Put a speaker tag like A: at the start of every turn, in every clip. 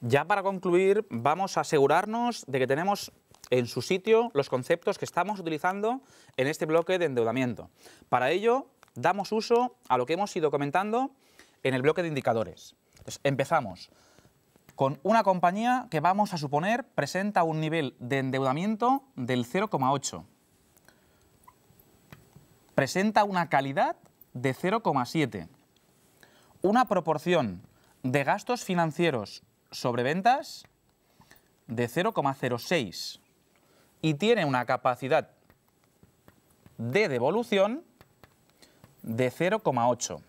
A: Ya para concluir, vamos a asegurarnos de que tenemos en su sitio los conceptos que estamos utilizando en este bloque de endeudamiento. Para ello, damos uso a lo que hemos ido comentando en el bloque de indicadores. empezamos con una compañía que vamos a suponer presenta un nivel de endeudamiento del 0,8. Presenta una calidad de 0,7. Una proporción de gastos financieros sobre ventas de 0,06 y tiene una capacidad de devolución de 0,8.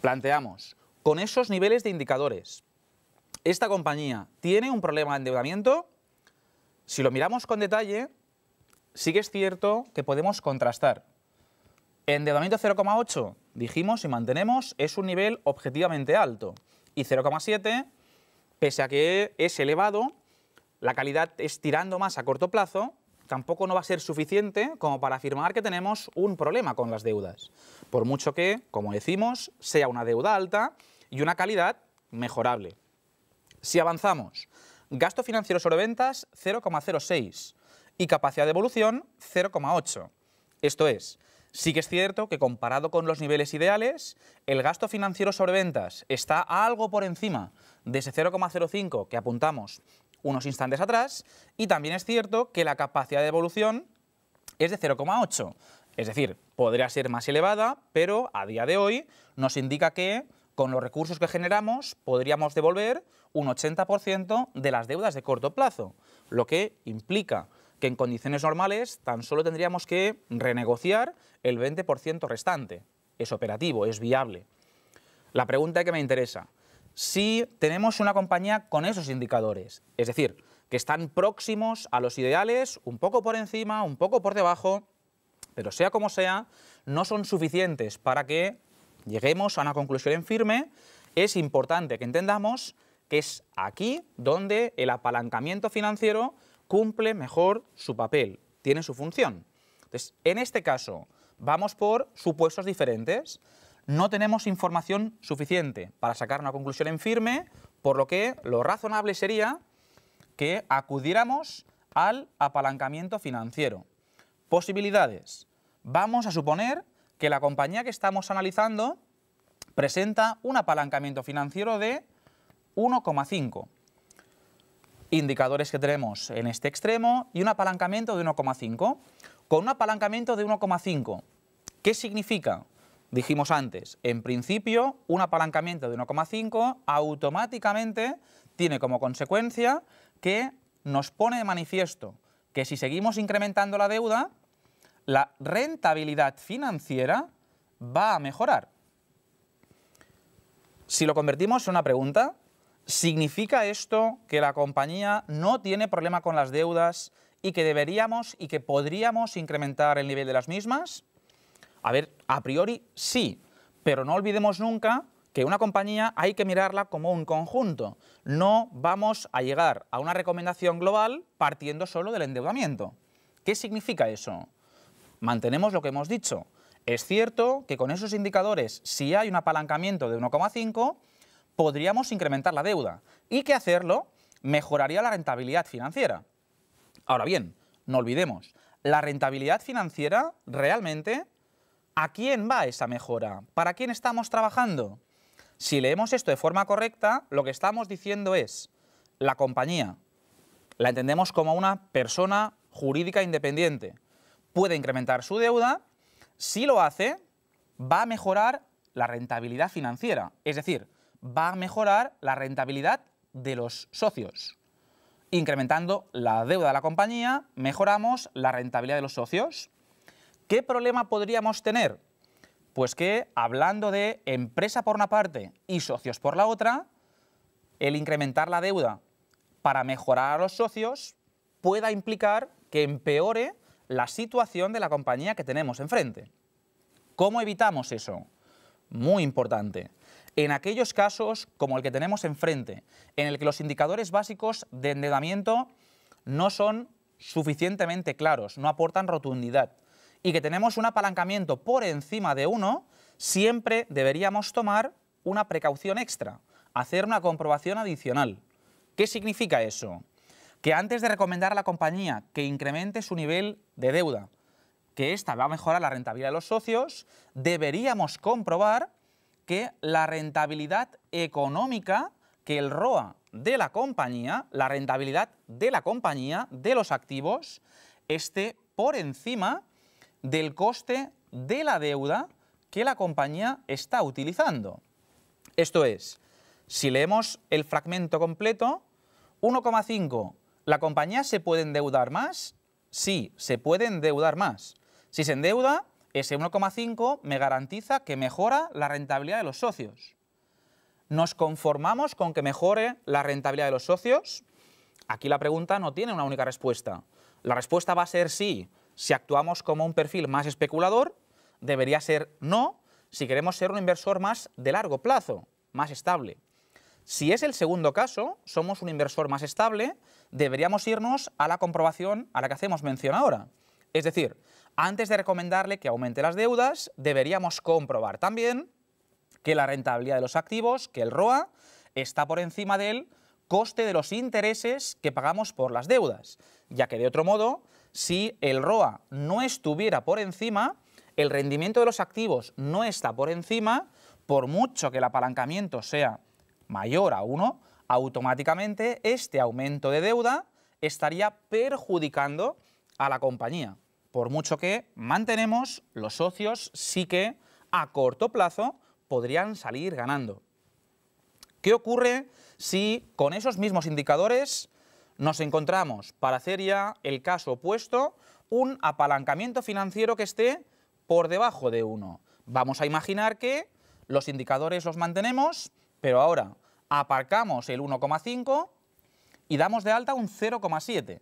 A: Planteamos, con esos niveles de indicadores, ¿esta compañía tiene un problema de endeudamiento? Si lo miramos con detalle, sí que es cierto que podemos contrastar. Endeudamiento 0,8, dijimos y mantenemos, es un nivel objetivamente alto. Y 0,7 pese a que es elevado, la calidad es tirando más a corto plazo, tampoco no va a ser suficiente como para afirmar que tenemos un problema con las deudas. Por mucho que, como decimos, sea una deuda alta y una calidad mejorable. Si avanzamos, gasto financiero sobre ventas 0,06 y capacidad de evolución 0,8. Esto es, sí que es cierto que comparado con los niveles ideales, el gasto financiero sobre ventas está algo por encima de ese 0,05 que apuntamos unos instantes atrás, y también es cierto que la capacidad de evolución es de 0,8, es decir, podría ser más elevada, pero a día de hoy nos indica que con los recursos que generamos podríamos devolver un 80% de las deudas de corto plazo, lo que implica que en condiciones normales tan solo tendríamos que renegociar el 20% restante. Es operativo, es viable. La pregunta que me interesa, si tenemos una compañía con esos indicadores, es decir, que están próximos a los ideales, un poco por encima, un poco por debajo, pero sea como sea, no son suficientes para que lleguemos a una conclusión en firme, es importante que entendamos que es aquí donde el apalancamiento financiero cumple mejor su papel, tiene su función. Entonces, en este caso, vamos por supuestos diferentes no tenemos información suficiente para sacar una conclusión en firme, por lo que lo razonable sería que acudiéramos al apalancamiento financiero. Posibilidades. Vamos a suponer que la compañía que estamos analizando presenta un apalancamiento financiero de 1,5. Indicadores que tenemos en este extremo y un apalancamiento de 1,5. Con un apalancamiento de 1,5, ¿qué significa? Dijimos antes, en principio, un apalancamiento de 1,5 automáticamente tiene como consecuencia que nos pone de manifiesto que si seguimos incrementando la deuda, la rentabilidad financiera va a mejorar. Si lo convertimos en una pregunta, ¿significa esto que la compañía no tiene problema con las deudas y que deberíamos y que podríamos incrementar el nivel de las mismas? A ver, a priori sí, pero no olvidemos nunca que una compañía hay que mirarla como un conjunto. No vamos a llegar a una recomendación global partiendo solo del endeudamiento. ¿Qué significa eso? Mantenemos lo que hemos dicho. Es cierto que con esos indicadores, si hay un apalancamiento de 1,5, podríamos incrementar la deuda y que hacerlo mejoraría la rentabilidad financiera. Ahora bien, no olvidemos, la rentabilidad financiera realmente ¿A quién va esa mejora? ¿Para quién estamos trabajando? Si leemos esto de forma correcta, lo que estamos diciendo es la compañía. La entendemos como una persona jurídica independiente. Puede incrementar su deuda. Si lo hace, va a mejorar la rentabilidad financiera. Es decir, va a mejorar la rentabilidad de los socios. Incrementando la deuda de la compañía, mejoramos la rentabilidad de los socios. ¿Qué problema podríamos tener? Pues que hablando de empresa por una parte y socios por la otra, el incrementar la deuda para mejorar a los socios pueda implicar que empeore la situación de la compañía que tenemos enfrente. ¿Cómo evitamos eso? Muy importante. En aquellos casos como el que tenemos enfrente, en el que los indicadores básicos de endeudamiento no son suficientemente claros, no aportan rotundidad, y que tenemos un apalancamiento por encima de uno... siempre deberíamos tomar una precaución extra, hacer una comprobación adicional. ¿Qué significa eso? Que antes de recomendar a la compañía que incremente su nivel de deuda, que esta va a mejorar la rentabilidad de los socios, deberíamos comprobar que la rentabilidad económica, que el ROA de la compañía, la rentabilidad de la compañía, de los activos, esté por encima del coste de la deuda que la compañía está utilizando. Esto es, si leemos el fragmento completo, 1,5, ¿la compañía se puede endeudar más? Sí, se puede endeudar más. Si se endeuda, ese 1,5 me garantiza que mejora la rentabilidad de los socios. ¿Nos conformamos con que mejore la rentabilidad de los socios? Aquí la pregunta no tiene una única respuesta. La respuesta va a ser sí, si actuamos como un perfil más especulador, debería ser no si queremos ser un inversor más de largo plazo, más estable. Si es el segundo caso, somos un inversor más estable, deberíamos irnos a la comprobación a la que hacemos mención ahora. Es decir, antes de recomendarle que aumente las deudas, deberíamos comprobar también que la rentabilidad de los activos, que el ROA, está por encima del coste de los intereses que pagamos por las deudas, ya que de otro modo si el ROA no estuviera por encima, el rendimiento de los activos no está por encima, por mucho que el apalancamiento sea mayor a uno, automáticamente este aumento de deuda estaría perjudicando a la compañía. Por mucho que mantenemos, los socios sí que a corto plazo podrían salir ganando. ¿Qué ocurre si con esos mismos indicadores nos encontramos, para hacer ya el caso opuesto, un apalancamiento financiero que esté por debajo de 1. Vamos a imaginar que los indicadores los mantenemos, pero ahora aparcamos el 1,5 y damos de alta un 0,7.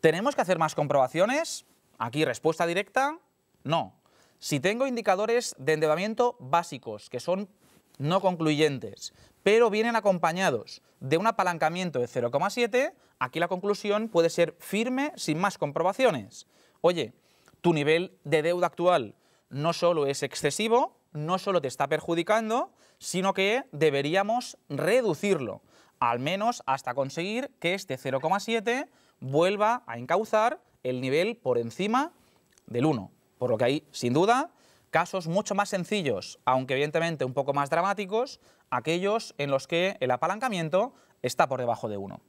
A: ¿Tenemos que hacer más comprobaciones? Aquí respuesta directa, no. Si tengo indicadores de endeudamiento básicos, que son no concluyentes, pero vienen acompañados de un apalancamiento de 0,7, aquí la conclusión puede ser firme sin más comprobaciones. Oye, tu nivel de deuda actual no solo es excesivo, no solo te está perjudicando, sino que deberíamos reducirlo, al menos hasta conseguir que este 0,7 vuelva a encauzar el nivel por encima del 1. Por lo que ahí, sin duda, casos mucho más sencillos, aunque evidentemente un poco más dramáticos, aquellos en los que el apalancamiento está por debajo de uno.